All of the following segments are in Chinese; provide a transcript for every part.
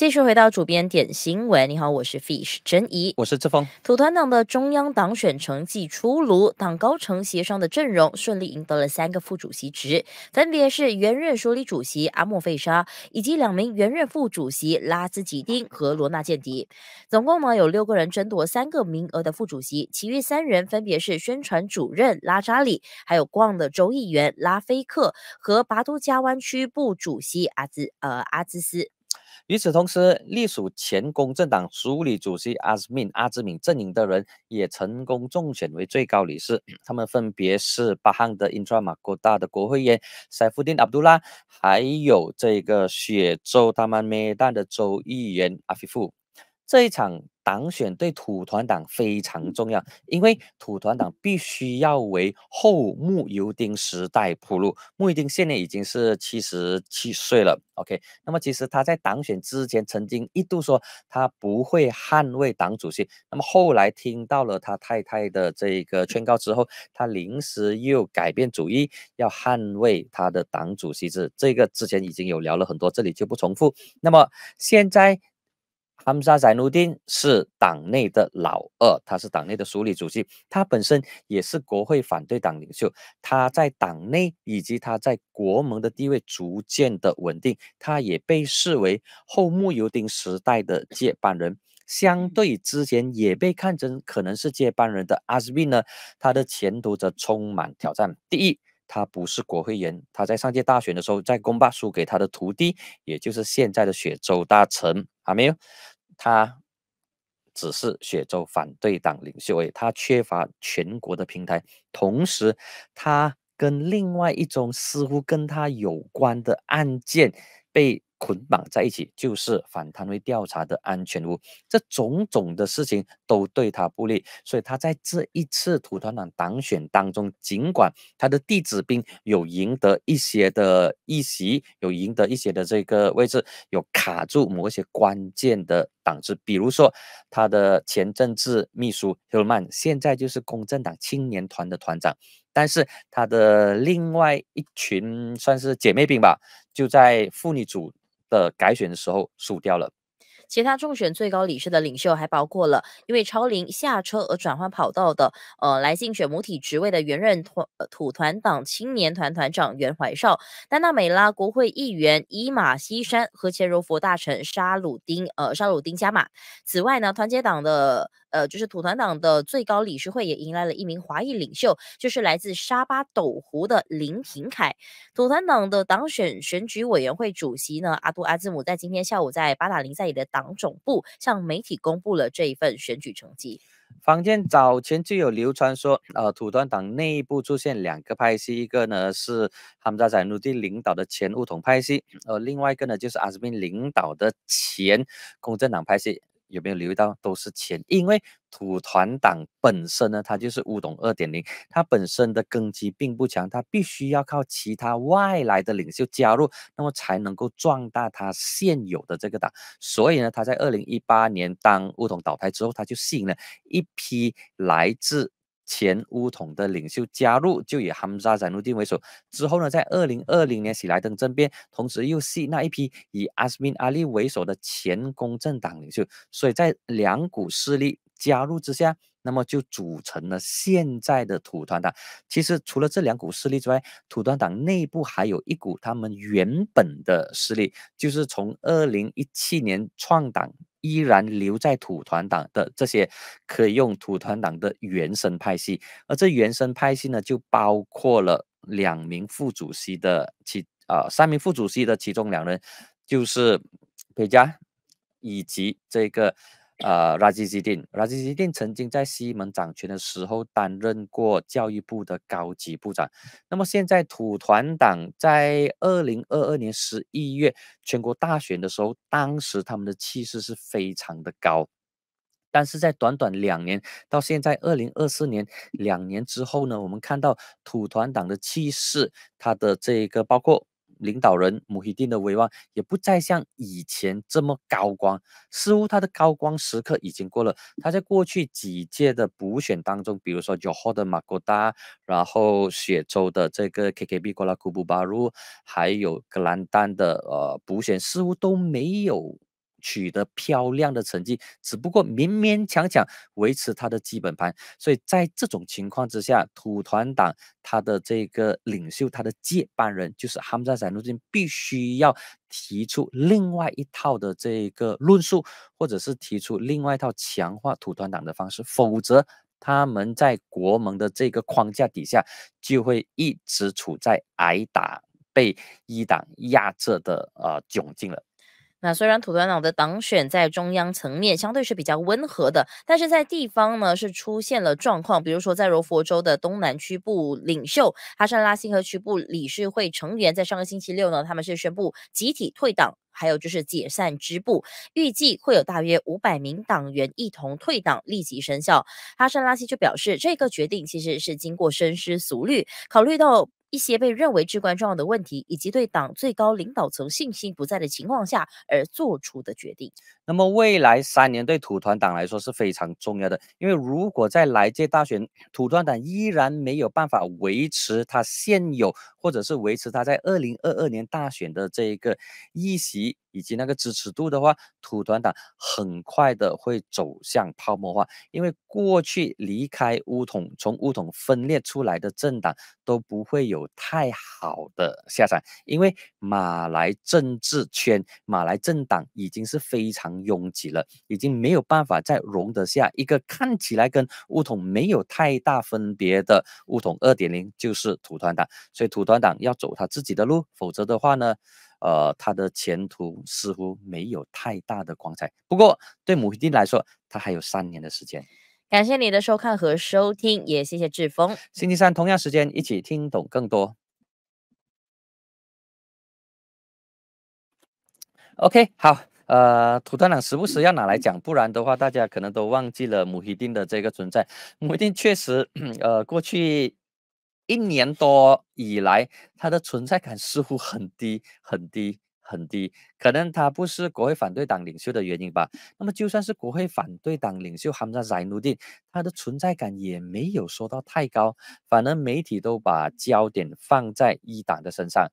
继续回到主编点新闻，你好，我是 Fish 真怡，我是志峰。土团党的中央党选成绩出炉，党高层协商的阵容顺利赢得了三个副主席职，分别是原任署理主席阿莫费沙，以及两名原任副主席拉兹吉丁和罗纳健迪。总共呢有六个人争夺三个名额的副主席，其余三人分别是宣传主任拉扎里，还有逛的州议员拉菲克和拔都加湾区部主席阿兹呃阿兹斯。与此同时，隶属前公正党署理主席阿兹敏阿兹敏阵营的人也成功中选为最高理事。他们分别是巴汉的因扎马国大的国会议员赛夫丁阿卜杜拉，还有这个雪州他们迈旦的州议员阿菲富。这一场。党选对土团党非常重要，因为土团党必须要为后木尤丁时代铺路。木尤丁现在已经是七十七岁了。OK，那么其实他在党选之前曾经一度说他不会捍卫党主席，那么后来听到了他太太的这个劝告之后，他临时又改变主意要捍卫他的党主席制。这个之前已经有聊了很多，这里就不重复。那么现在。哈姆扎宰努丁是党内的老二，他是党内的署理主席，他本身也是国会反对党领袖。他在党内以及他在国盟的地位逐渐的稳定，他也被视为后穆尤丁时代的接班人。相对之前也被看成可能是接班人的阿斯比呢，他的前途则充满挑战。第一，他不是国会员，他在上届大选的时候在公巴输给他的徒弟，也就是现在的雪州大臣哈米。他只是雪州反对党领袖，已，他缺乏全国的平台，同时他跟另外一种似乎跟他有关的案件被。捆绑在一起就是反贪污调查的安全屋，这种种的事情都对他不利，所以他在这一次土团党党选当中，尽管他的弟子兵有赢得一些的一席，有赢得一些的这个位置，有卡住某些关键的党次，比如说他的前政治秘书赫尔曼现在就是公正党青年团的团长，但是他的另外一群算是姐妹兵吧，就在妇女组。的改选的时候输掉了。其他众选最高理事的领袖还包括了因为超龄下车而转换跑道的，呃，来竞选母体职位的原任团土团党青年团团长袁怀绍、丹娜美拉国会议员伊马西山和前柔佛大臣沙鲁丁，呃，沙鲁丁加马。此外呢，团结党的。呃，就是土团党的最高理事会也迎来了一名华裔领袖，就是来自沙巴斗湖的林廷凯。土团党的党选选举委员会主席呢，阿杜阿兹姆在今天下午在巴达林赛里的党总部向媒体公布了这一份选举成绩。坊间早前就有流传说，呃，土团党内部出现两个派系，一个呢是哈们渣在努丁领导的前乌统派系，呃，另外一个呢就是阿斯宾领导的前公正党派系。有没有留意到都是钱？因为土团党本身呢，它就是乌董二点零，它本身的根基并不强，它必须要靠其他外来的领袖加入，那么才能够壮大它现有的这个党。所以呢，它在二零一八年当乌董倒台之后，它就吸引了一批来自。前乌统的领袖加入，就以哈姆扎·展努丁为首。之后呢，在二零二零年喜来登政变，同时又系那一批以阿斯敏·阿利为首的前公正党领袖。所以在两股势力加入之下，那么就组成了现在的土团党。其实除了这两股势力之外，土团党内部还有一股他们原本的势力，就是从二零一七年创党。依然留在土团党的这些可以用土团党的原生派系，而这原生派系呢，就包括了两名副主席的其啊三名副主席的其中两人，就是裴佳以及这个。呃，拉吉吉定，拉吉吉定曾经在西门掌权的时候担任过教育部的高级部长。那么现在土团党在二零二二年十一月全国大选的时候，当时他们的气势是非常的高，但是在短短两年，到现在二零二四年两年之后呢，我们看到土团党的气势，他的这个包括。领导人穆希丁的威望也不再像以前这么高光，似乎他的高光时刻已经过了。他在过去几届的补选当中，比如说 j o h 的马哥达，然后雪州的这个 KKB g 拉库布巴鲁，还有格兰丹的呃补选，似乎都没有。取得漂亮的成绩，只不过勉勉强强维持他的基本盘，所以在这种情况之下，土团党他的这个领袖，他的接班人就是哈姆扎·贾努丁，必须要提出另外一套的这个论述，或者是提出另外一套强化土团党的方式，否则他们在国盟的这个框架底下，就会一直处在挨打被一党压着的呃窘境了。那虽然土团党的党选在中央层面相对是比较温和的，但是在地方呢是出现了状况。比如说，在柔佛州的东南区部领袖哈山拉希和区部理事会成员，在上个星期六呢，他们是宣布集体退党，还有就是解散支部。预计会有大约五百名党员一同退党，立即生效。哈山拉希就表示，这个决定其实是经过深思熟虑，考虑到。一些被认为至关重要的问题，以及对党最高领导层信心不在的情况下而做出的决定。那么，未来三年对土团党来说是非常重要的，因为如果在来届大选，土团党依然没有办法维持它现有，或者是维持它在二零二二年大选的这一个议席。以及那个支持度的话，土团党很快的会走向泡沫化，因为过去离开乌统、从乌统分裂出来的政党都不会有太好的下场，因为马来政治圈、马来政党已经是非常拥挤了，已经没有办法再容得下一个看起来跟乌统没有太大分别的乌统二点零，就是土团党，所以土团党要走他自己的路，否则的话呢？呃，他的前途似乎没有太大的光彩。不过，对母一丁来说，他还有三年的时间。感谢你的收看和收听，也谢谢志峰。星期三同样时间一起听懂更多。OK，好。呃，土团长时不时要拿来讲，不然的话，大家可能都忘记了母一丁的这个存在。母一丁确实，呃，过去。一年多以来，他的存在感似乎很低很低很低。可能他不是国会反对党领袖的原因吧？那么就算是国会反对党领袖们扎宰努丁，他的存在感也没有说到太高，反而媒体都把焦点放在一党的身上，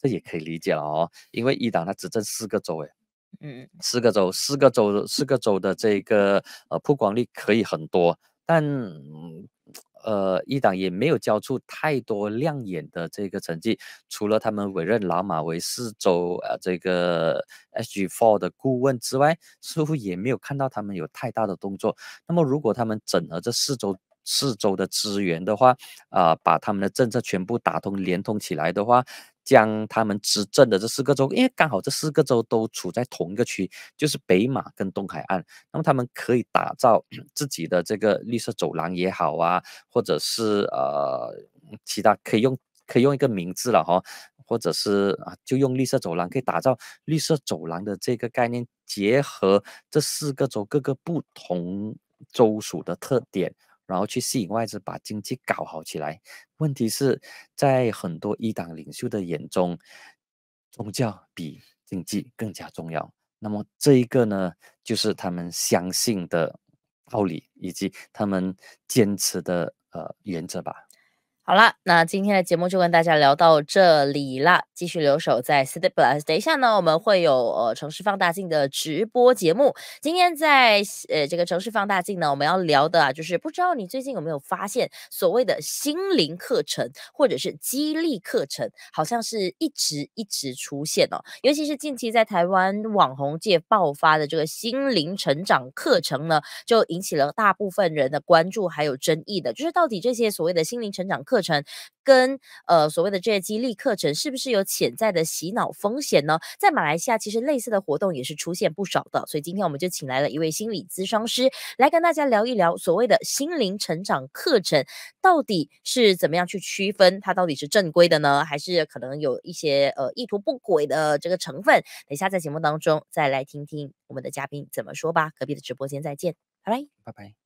这也可以理解了哦。因为一党他只占四个州，诶。嗯，四个州，四个州，四个州的这个呃曝光率可以很多，但嗯。呃，一党也没有交出太多亮眼的这个成绩，除了他们委任老马为四周呃这个 SG Four 的顾问之外，似乎也没有看到他们有太大的动作。那么，如果他们整合这四周四周的资源的话，啊，把他们的政策全部打通连通起来的话。将他们执政的这四个州，因为刚好这四个州都处在同一个区，就是北马跟东海岸，那么他们可以打造自己的这个绿色走廊也好啊，或者是呃其他可以用可以用一个名字了哈，或者是啊就用绿色走廊，可以打造绿色走廊的这个概念，结合这四个州各个不同州属的特点，然后去吸引外资，把经济搞好起来。问题是在很多一党领袖的眼中，宗教比经济更加重要。那么这一个呢，就是他们相信的道理，以及他们坚持的呃原则吧。好了，那今天的节目就跟大家聊到这里啦。继续留守在 Stay Plus，等一下呢，我们会有呃城市放大镜的直播节目。今天在呃这个城市放大镜呢，我们要聊的啊，就是不知道你最近有没有发现，所谓的心灵课程或者是激励课程，好像是一直一直出现哦。尤其是近期在台湾网红界爆发的这个心灵成长课程呢，就引起了大部分人的关注还有争议的，就是到底这些所谓的心灵成长课程。程跟呃所谓的这些激励课程，是不是有潜在的洗脑风险呢？在马来西亚，其实类似的活动也是出现不少的。所以今天我们就请来了一位心理咨商师，来跟大家聊一聊所谓的心灵成长课程到底是怎么样去区分，它到底是正规的呢，还是可能有一些呃意图不轨的这个成分？等一下在节目当中再来听听我们的嘉宾怎么说吧。隔壁的直播间再见，拜拜拜拜。